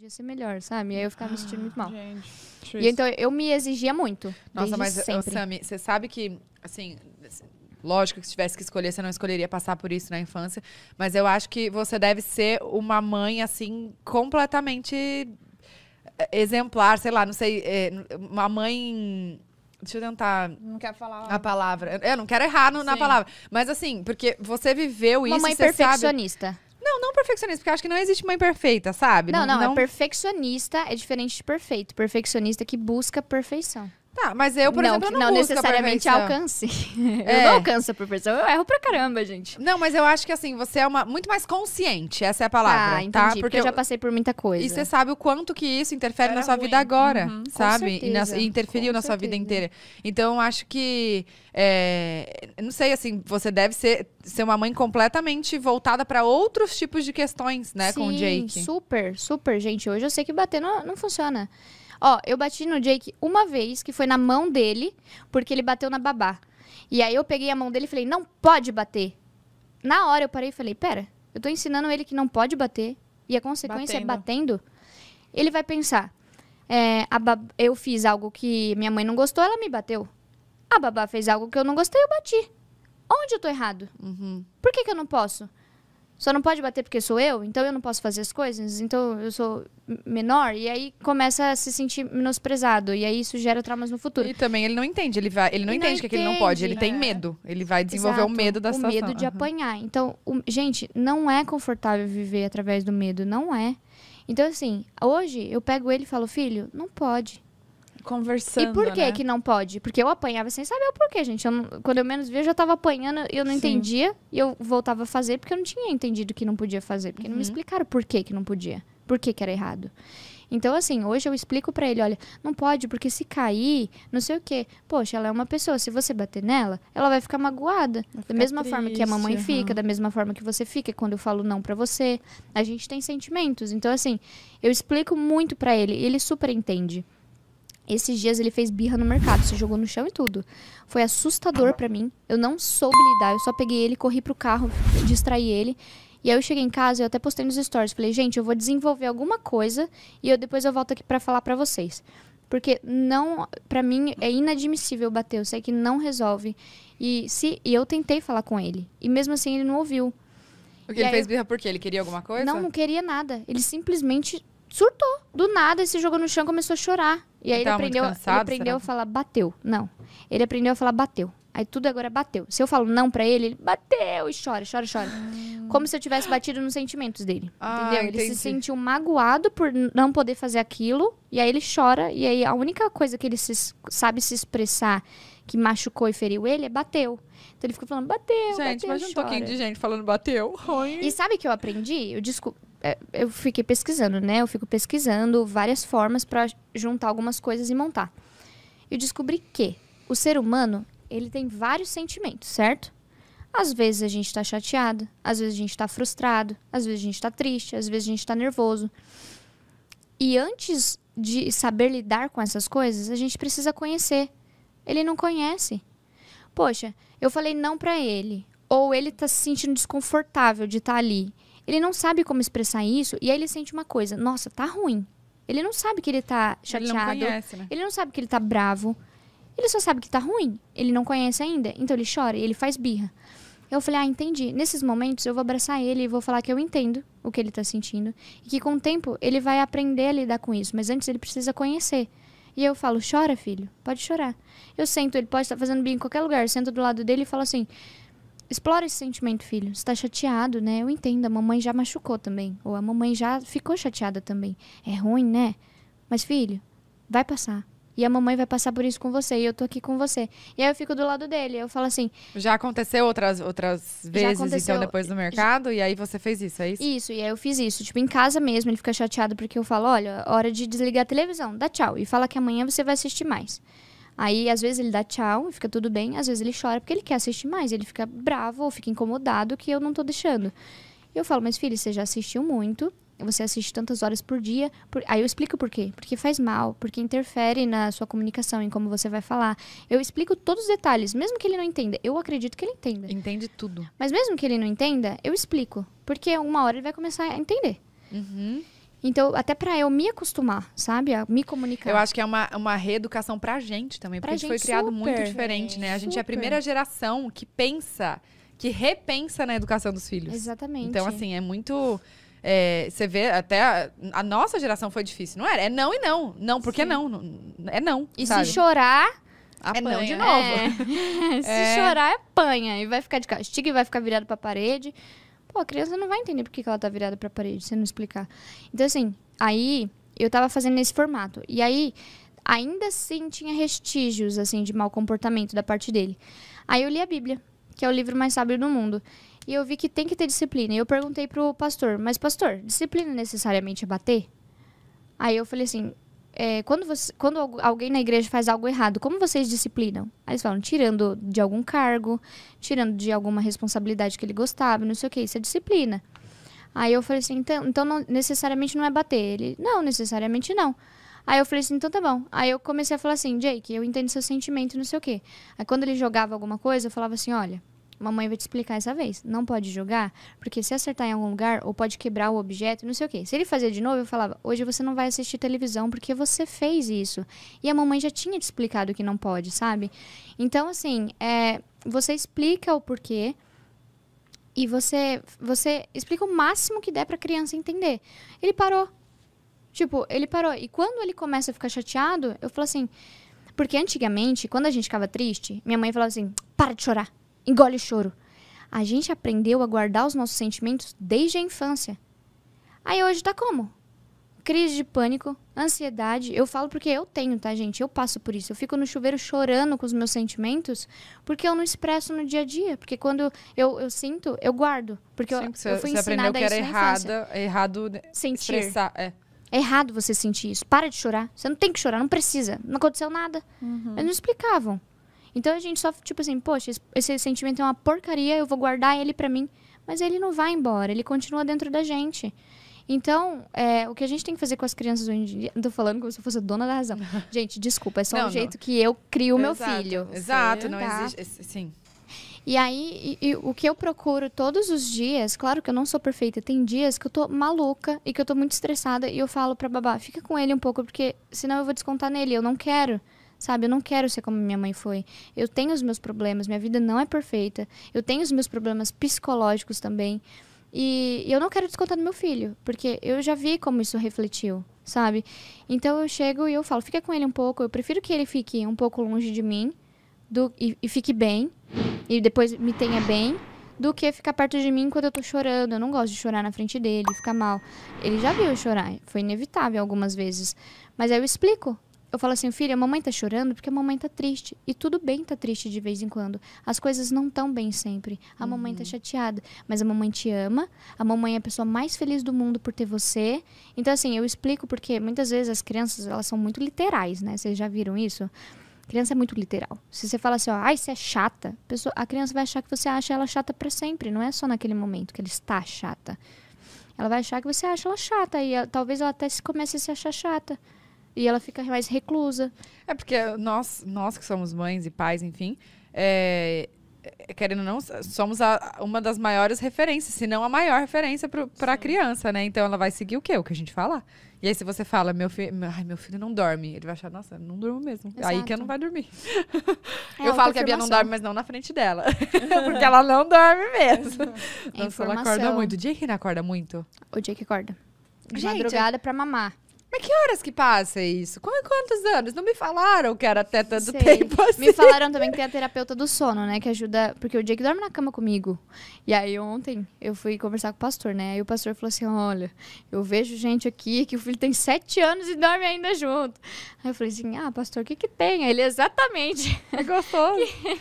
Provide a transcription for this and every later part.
podia ser melhor, sabe? E aí eu ficava me sentindo muito ah, mal. Gente, e então eu me exigia muito. Nossa, mas sempre. você sabe que, assim, lógico que se tivesse que escolher, você não escolheria passar por isso na infância, mas eu acho que você deve ser uma mãe, assim, completamente eh, exemplar, sei lá, não sei, eh, uma mãe Deixa eu tentar. Não quero falar a palavra. Eu não quero errar no, na palavra. Mas assim, porque você viveu Uma isso. Mamãe perfeccionista. Sabe... Não, perfeccionista, porque eu acho que não existe mãe perfeita, sabe? Não, não, não, é não... é perfeccionista é diferente de perfeito. Perfeccionista que busca perfeição. Tá, mas eu, por não, exemplo, eu não, não necessariamente alcance. É. Eu não alcanço a perfeição, eu erro pra caramba, gente. Não, mas eu acho que assim, você é uma muito mais consciente, essa é a palavra, ah, entendi, tá? Porque, porque eu já passei por muita coisa. E você sabe o quanto que isso interfere Era na sua ruim. vida agora, uhum. sabe? E, na, e, interferiu Com na sua vida inteira. Então, eu acho que é, não sei, assim, você deve ser, ser uma mãe completamente voltada para outros tipos de questões, né, Sim, com o Jake. super, super, gente. Hoje eu sei que bater não, não funciona. Ó, eu bati no Jake uma vez, que foi na mão dele, porque ele bateu na babá. E aí eu peguei a mão dele e falei, não pode bater. Na hora eu parei e falei, pera, eu tô ensinando ele que não pode bater. E a consequência é batendo. é batendo. Ele vai pensar, é, bab... eu fiz algo que minha mãe não gostou, ela me bateu. A babá fez algo que eu não gostei, eu bati. Onde eu tô errado? Uhum. Por que, que eu não posso? só não pode bater porque sou eu, então eu não posso fazer as coisas, então eu sou menor, e aí começa a se sentir menosprezado, e aí isso gera traumas no futuro. E também ele não entende, ele, vai, ele não, entende, não que ele não pode, ele é. tem medo, ele vai desenvolver Exato, o medo da situação. O medo de uhum. apanhar. Então, o, gente, não é confortável viver através do medo, não é. Então, assim, hoje eu pego ele e falo, filho, não pode conversando. E por que né? que não pode? Porque eu apanhava sem saber o porquê, gente. Eu quando eu menos via, eu já tava apanhando e eu não Sim. entendia. E eu voltava a fazer porque eu não tinha entendido que não podia fazer. Porque uhum. não me uhum. explicaram por que que não podia. Por que que era errado. Então, assim, hoje eu explico para ele, olha, não pode, porque se cair, não sei o quê. Poxa, ela é uma pessoa, se você bater nela, ela vai ficar magoada. Vai ficar da mesma triste, forma que a mamãe uhum. fica, da mesma forma que você fica quando eu falo não para você. A gente tem sentimentos. Então, assim, eu explico muito para ele, ele super entende. Esses dias ele fez birra no mercado, se jogou no chão e tudo. Foi assustador para mim. Eu não soube lidar, eu só peguei ele, corri pro carro, distraí ele. E aí eu cheguei em casa, eu até postei nos stories, falei: "Gente, eu vou desenvolver alguma coisa e eu depois eu volto aqui para falar para vocês". Porque não, para mim é inadmissível bater, eu sei que não resolve. E se e eu tentei falar com ele, e mesmo assim ele não ouviu. Porque e ele fez birra porque ele queria alguma coisa? Não, não queria nada. Ele simplesmente surtou. Do nada, se jogou no chão, começou a chorar. E aí ele aprendeu, cansado, ele aprendeu a falar bateu. Não. Ele aprendeu a falar bateu. Aí tudo agora é bateu. Se eu falo não para ele, ele bateu e chora, chora, chora. Como se eu tivesse batido nos sentimentos dele. Ah, entendeu? Ele se sentiu magoado por não poder fazer aquilo. E aí ele chora. E aí a única coisa que ele se, sabe se expressar que machucou e feriu ele é bateu. Então ele ficou falando, bateu. Gente, bateu, imagina um pouquinho de gente falando bateu. Oi. E sabe o que eu aprendi? Eu descobri. É, eu fiquei pesquisando, né? Eu fico pesquisando várias formas para juntar algumas coisas e montar. E descobri que o ser humano, ele tem vários sentimentos, certo? Às vezes a gente está chateado, às vezes a gente está frustrado, às vezes a gente está triste, às vezes a gente está nervoso. E antes de saber lidar com essas coisas, a gente precisa conhecer. Ele não conhece. Poxa, eu falei não para ele, ou ele está se sentindo desconfortável de estar tá ali ele não sabe como expressar isso e aí ele sente uma coisa: nossa, tá ruim. Ele não sabe que ele tá chateado. Ele não, conhece, né? ele não sabe que ele tá bravo. Ele só sabe que tá ruim. Ele não conhece ainda. Então ele chora e ele faz birra. Eu falei, ah, entendi. Nesses momentos eu vou abraçar ele e vou falar que eu entendo o que ele tá sentindo. E que com o tempo ele vai aprender a lidar com isso. Mas antes ele precisa conhecer. E eu falo, chora, filho, pode chorar. Eu sento, ele pode estar tá fazendo birra em qualquer lugar, eu sento do lado dele e falo assim: Explora esse sentimento, filho. Você tá chateado, né? Eu entendo, a mamãe já machucou também. Ou a mamãe já ficou chateada também. É ruim, né? Mas, filho, vai passar. E a mamãe vai passar por isso com você. E eu tô aqui com você. E aí eu fico do lado dele. Eu falo assim. Já aconteceu outras, outras vezes, então, aconteceu, então, depois do mercado? Já, e aí você fez isso, é isso? Isso. E aí eu fiz isso. Tipo, em casa mesmo, ele fica chateado porque eu falo: olha, hora de desligar a televisão. Dá tchau. E fala que amanhã você vai assistir mais. Aí, às vezes, ele dá tchau e fica tudo bem, às vezes ele chora porque ele quer assistir mais, ele fica bravo ou fica incomodado que eu não tô deixando. E eu falo, mas filho, você já assistiu muito, você assiste tantas horas por dia. Por... Aí eu explico por quê. Porque faz mal, porque interfere na sua comunicação, em como você vai falar. Eu explico todos os detalhes, mesmo que ele não entenda. Eu acredito que ele entenda. Entende tudo. Mas mesmo que ele não entenda, eu explico. Porque uma hora ele vai começar a entender. Uhum. Então, até para eu me acostumar, sabe? A me comunicar. Eu acho que é uma, uma reeducação pra gente também, pra porque a gente foi criado super, muito diferente, né? A gente é a primeira geração que pensa, que repensa na educação dos filhos. Exatamente. Então, assim, é muito. É, você vê, até a, a, nossa geração foi difícil. Não era? É não e não. Não, porque não. É não. E sabe? se chorar. Apanha. É não de novo. É. se é. chorar, apanha. E vai ficar de castigo e vai ficar virado pra parede. Pô, a criança não vai entender porque que ela tá virada pra parede, se não explicar. Então, assim, aí eu tava fazendo nesse formato. E aí, ainda assim, tinha restígios, assim, de mau comportamento da parte dele. Aí eu li a Bíblia, que é o livro mais sábio do mundo. E eu vi que tem que ter disciplina. E eu perguntei pro pastor, mas pastor, disciplina necessariamente é bater? Aí eu falei assim, é, quando, você, quando alguém na igreja faz algo errado, como vocês disciplinam? Aí eles falam, tirando de algum cargo, tirando de alguma responsabilidade que ele gostava, não sei o que, isso é disciplina. Aí eu falei assim, então, então não, necessariamente não é bater. Ele, não, necessariamente não. Aí eu falei assim, então tá bom. Aí eu comecei a falar assim, Jake, eu entendo seu sentimento, não sei o quê. Aí quando ele jogava alguma coisa, eu falava assim, olha, Mamãe vai te explicar essa vez. Não pode jogar, porque se acertar em algum lugar, ou pode quebrar o objeto, não sei o quê. Se ele fazia de novo, eu falava: hoje você não vai assistir televisão porque você fez isso. E a mamãe já tinha te explicado que não pode, sabe? Então, assim, é, você explica o porquê e você você explica o máximo que der para a criança entender. Ele parou. Tipo, ele parou. E quando ele começa a ficar chateado, eu falo assim: porque antigamente, quando a gente ficava triste, minha mãe falava assim: "Para de chorar" engole o choro. A gente aprendeu a guardar os nossos sentimentos desde a infância. Aí hoje tá como? Crise de pânico, ansiedade. Eu falo porque eu tenho, tá, gente? Eu passo por isso. Eu fico no chuveiro chorando com os meus sentimentos porque eu não expresso no dia a dia. Porque quando eu, eu sinto, eu guardo. Porque Sim, eu, você, eu fui você ensinada aprendeu que era errado Sentir. expressar. É. É errado você sentir isso. Para de chorar. Você não tem que chorar, não precisa. Não aconteceu nada. Uhum. Eles não explicavam. Então a gente só, tipo assim, poxa, esse sentimento é uma porcaria, eu vou guardar ele para mim. Mas ele não vai embora, ele continua dentro da gente. Então, é, o que a gente tem que fazer com as crianças hoje em dia. Tô falando como se eu fosse dona da razão. gente, desculpa, é só não, o jeito que eu crio o meu filho. Exato, não tá? existe. É, é, sim. E aí, e, e, o que eu procuro todos os dias, claro que eu não sou perfeita, tem dias que eu tô maluca e que eu tô muito estressada e eu falo pra babá, fica com ele um pouco, porque senão eu vou descontar nele, eu não quero. Sabe, eu não quero ser como minha mãe foi. Eu tenho os meus problemas, minha vida não é perfeita. Eu tenho os meus problemas psicológicos também. E eu não quero descontar no meu filho, porque eu já vi como isso refletiu, sabe? Então eu chego e eu falo, fica com ele um pouco. Eu prefiro que ele fique um pouco longe de mim do, e, e fique bem, e depois me tenha bem, do que ficar perto de mim quando eu tô chorando. Eu não gosto de chorar na frente dele, ficar mal. Ele já viu eu chorar, foi inevitável algumas vezes. Mas aí eu explico eu falo assim, filha, a mamãe tá chorando porque a mamãe tá triste. E tudo bem tá triste de vez em quando. As coisas não tão bem sempre. A uhum. mamãe tá uhum. chateada. Mas a mamãe te ama. A mamãe é a pessoa mais feliz do mundo por ter você. Então, assim, eu explico porque muitas vezes as crianças, elas são muito literais, né? Vocês já viram isso? criança é muito literal. Se você fala assim, ó, ai, você é chata, a, pessoa, a criança vai achar que você acha ela chata para sempre. Não é só naquele momento que ela está chata. Ela vai achar que você acha ela chata. E ela, eh, talvez ela até comece a se achar chata. E ela fica mais reclusa. É porque nós, nós que somos mães e pais, enfim, é, é querendo ou não, somos a, uma das maiores referências, se não a maior referência para a criança, né? Então ela vai seguir o quê? O que a gente falar. E aí, se você fala, meu filho, ai, meu filho não dorme, ele vai achar, nossa, não durmo mesmo. Exato. Aí que ela não vai dormir. É, eu falo que a Bia não dorme, mas não na frente dela. Porque ela não dorme mesmo. É então, ela acorda muito. O dia que não acorda muito? O dia que acorda. De gente, madrugada para mamar. Mas que horas que passa isso? Quantos anos? Não me falaram que era até tanto Sei. tempo assim. Me falaram também que tem a terapeuta do sono, né? Que ajuda. Porque o Jake dorme na cama comigo. E aí ontem eu fui conversar com o pastor, né? Aí o pastor falou assim: olha, eu vejo gente aqui que o filho tem sete anos e dorme ainda junto. Aí eu falei assim: ah, pastor, o que que tem? Aí ele, exatamente. É gostoso. que, que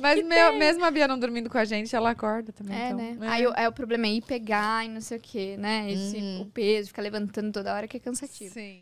Mas que meu, mesmo a Bia não dormindo com a gente, ela acorda também. É, então. né? né? É. Aí, aí, o problema é ir pegar e não sei o quê, né? Esse, uhum. O peso, ficar levantando toda hora que é cansativo. Sim.